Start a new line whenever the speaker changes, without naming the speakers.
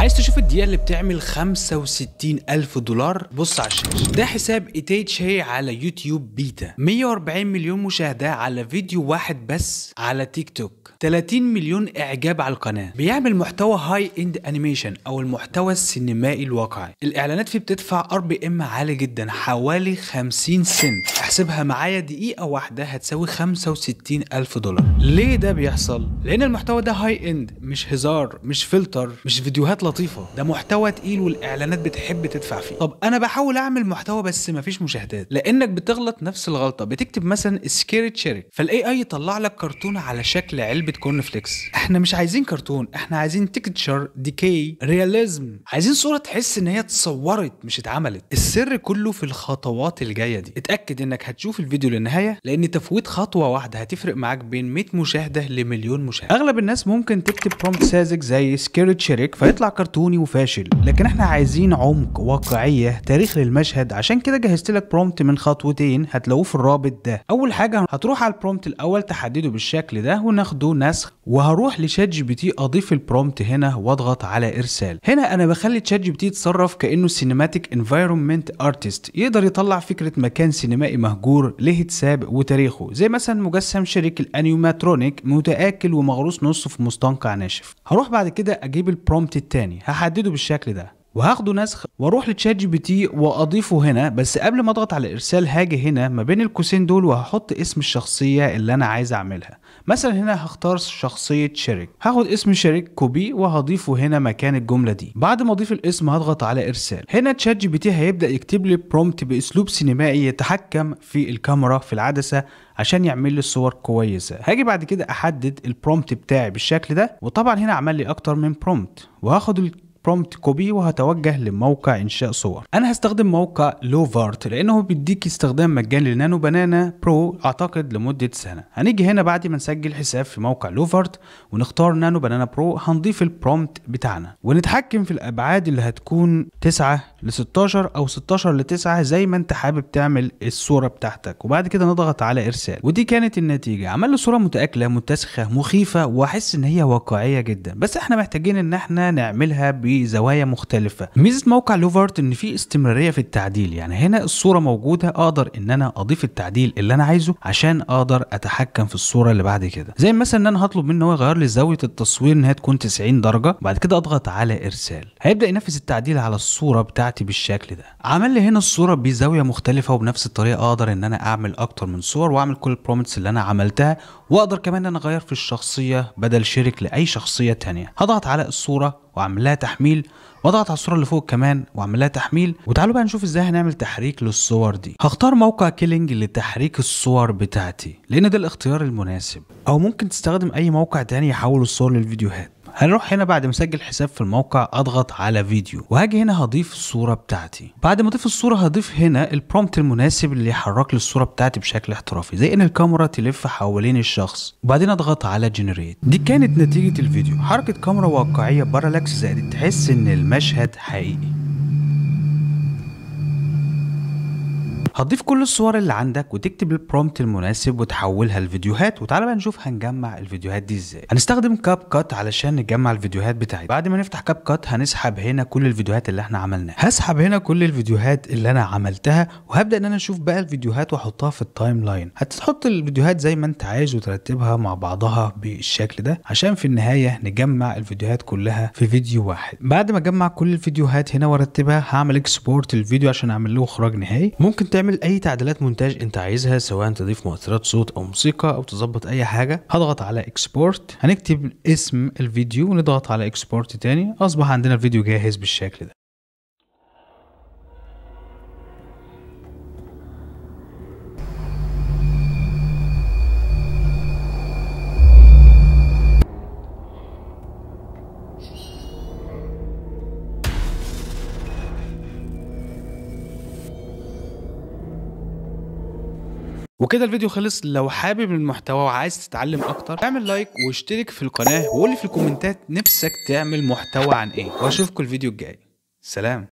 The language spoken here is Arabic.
عايز تشوف الدقيقة اللي بتعمل 65 ألف دولار بص على الشاشة ده حساب إيتيتش هي على يوتيوب بيتا 140 مليون مشاهدة على فيديو واحد بس على تيك توك 30 مليون إعجاب على القناة بيعمل محتوى هاي إند أنيميشن أو المحتوى السينمائي الواقعي الإعلانات فيه بتدفع ار بي ام عالي جدا حوالي 50 سنت احسبها معايا دقيقة واحدة هتساوي 65 ألف دولار ليه ده بيحصل؟ لأن المحتوى ده هاي اند مش هزار مش فلتر مش فيديوهات لطيفة ده محتوى تقيل والإعلانات بتحب تدفع فيه طب أنا بحاول أعمل محتوى بس مفيش مشاهدات لأنك بتغلط نفس الغلطة بتكتب مثلا سكيري تشيري فالاي اي يطلع لك كرتون على شكل علبة كورن فليكس احنا مش عايزين كرتون احنا عايزين تكتشر ديكي رياليزم عايزين صورة تحس ان هي اتصورت مش اتعملت السر كله في الخطوات الجاية دي اتأكد انك انك هتشوف الفيديو للنهايه لان تفويت خطوه واحده هتفرق معاك بين 100 مشاهده لمليون مشاهده اغلب الناس ممكن تكتب برومبت ساذج زي سكيرت شريك فيطلع كرتوني وفاشل لكن احنا عايزين عمق واقعيه تاريخ للمشهد عشان كده جهزت لك برومبت من خطوتين هتلاقوه في الرابط ده اول حاجه هتروح على البرومبت الاول تحدده بالشكل ده وناخده نسخ وهروح لشات جي بي تي اضيف البرومبت هنا واضغط على ارسال هنا انا بخلي تشات جي بي تي يتصرف كانه سينماتيك انفايرمنت ارتست يقدر يطلع فكره مكان سينمائي مهجور له اتساب وتاريخه زي مثلا مجسم شريك الانيوماترونيك متآكل ومغروس نصه في مستنقع ناشف هروح بعد كده اجيب البرومت التاني هحدده بالشكل ده وهاخده نسخ واروح لتشات جي بي تي واضيفه هنا بس قبل ما اضغط على ارسال هاجي هنا ما بين القوسين دول وهحط اسم الشخصيه اللي انا عايز اعملها مثلا هنا هختار شخصيه شريك هاخد اسم شريك كوبي وهضيفه هنا مكان الجمله دي بعد ما اضيف الاسم هضغط على ارسال هنا تشات جي بي تي هيبدا يكتب لي برومبت باسلوب سينمائي يتحكم في الكاميرا في العدسه عشان يعمل لي الصور كويسه هاجي بعد كده احدد البرومبت بتاعي بالشكل ده وطبعا هنا عمل لي اكتر من برومبت وهاخد برومبت كوبي وهتوجه لموقع انشاء صور انا هستخدم موقع لوفارت لانه بيديك استخدام مجاني لنانو بنانا برو اعتقد لمده سنه هنيجي هنا بعد ما نسجل حساب في موقع لوفارت ونختار نانو بنانا برو هنضيف البرومبت بتاعنا ونتحكم في الابعاد اللي هتكون 9 ل 16 او 16 ل 9 زي ما انت حابب تعمل الصوره بتاعتك وبعد كده نضغط على ارسال ودي كانت النتيجه عمل صوره متاكله متسخه مخيفه واحس ان هي واقعيه جدا بس احنا محتاجين ان احنا نعملها بزوايا مختلفه ميزه موقع لوفارت ان في استمراريه في التعديل يعني هنا الصوره موجوده اقدر ان انا اضيف التعديل اللي انا عايزه عشان اقدر اتحكم في الصوره اللي بعد كده زي مثلا ان انا هطلب منه هو يغير لي زاويه التصوير انها تكون 90 درجه وبعد كده اضغط على ارسال هيبدا ينفذ التعديل على الصوره بتاعتي بالشكل ده عمل لي هنا الصوره بزاويه مختلفه وبنفس الطريقه اقدر ان انا اعمل اكتر من صور واعمل كل البرومتس اللي انا عملتها واقدر كمان ان انا اغير في الشخصيه بدل شريك لاي شخصيه تانية هضغط على الصوره وعمل لها تحميل واضغط على الصوره اللي فوق كمان وعمل لها تحميل وتعالوا بقى نشوف ازاي هنعمل تحريك للصور دي هختار موقع كيلينج لتحريك الصور بتاعتي لان ده الاختيار المناسب او ممكن تستخدم اي موقع تاني يحول الصور للفيديوهات هنروح هنا بعد ما اسجل حساب في الموقع اضغط على فيديو وهاجي هنا هضيف الصوره بتاعتي بعد ما اضيف الصوره هضيف هنا البرومت المناسب اللي يحرك لي الصوره بتاعتي بشكل احترافي زي ان الكاميرا تلف حوالين الشخص وبعدين اضغط على جنريت دي كانت نتيجه الفيديو حركه كاميرا واقعيه بارالكس زائد تحس ان المشهد حقيقي هتضيف كل الصور اللي عندك وتكتب البرومبت المناسب وتحولها لفيديوهات وتعالى بقى نشوف هنجمع الفيديوهات دي ازاي هنستخدم كاب كات علشان نجمع الفيديوهات بتاعتنا بعد ما نفتح كاب كات هنسحب هنا كل الفيديوهات اللي احنا عملناها هسحب هنا كل الفيديوهات اللي انا عملتها وهبدا ان انا اشوف بقى الفيديوهات واحطها في التايم لاين هتحط الفيديوهات زي ما انت عايز وترتبها مع بعضها بالشكل ده عشان في النهايه نجمع الفيديوهات كلها في فيديو واحد بعد ما اجمع كل الفيديوهات هنا وارتبها هعمل اكسبورت الفيديو عشان اعمل له اخراج نهائي ممكن تعمل تعمل اي تعديلات مونتاج انت عايزها سواء تضيف مؤثرات صوت او موسيقى او تظبط اي حاجه هضغط على اكسبورت هنكتب اسم الفيديو ونضغط على اكسبورت تاني اصبح عندنا الفيديو جاهز بالشكل ده وكده الفيديو خلص لو حابب المحتوى وعايز تتعلم اكتر اعمل لايك واشترك في القناه وقول في الكومنتات نفسك تعمل محتوى عن ايه واشوفكم الفيديو الجاي سلام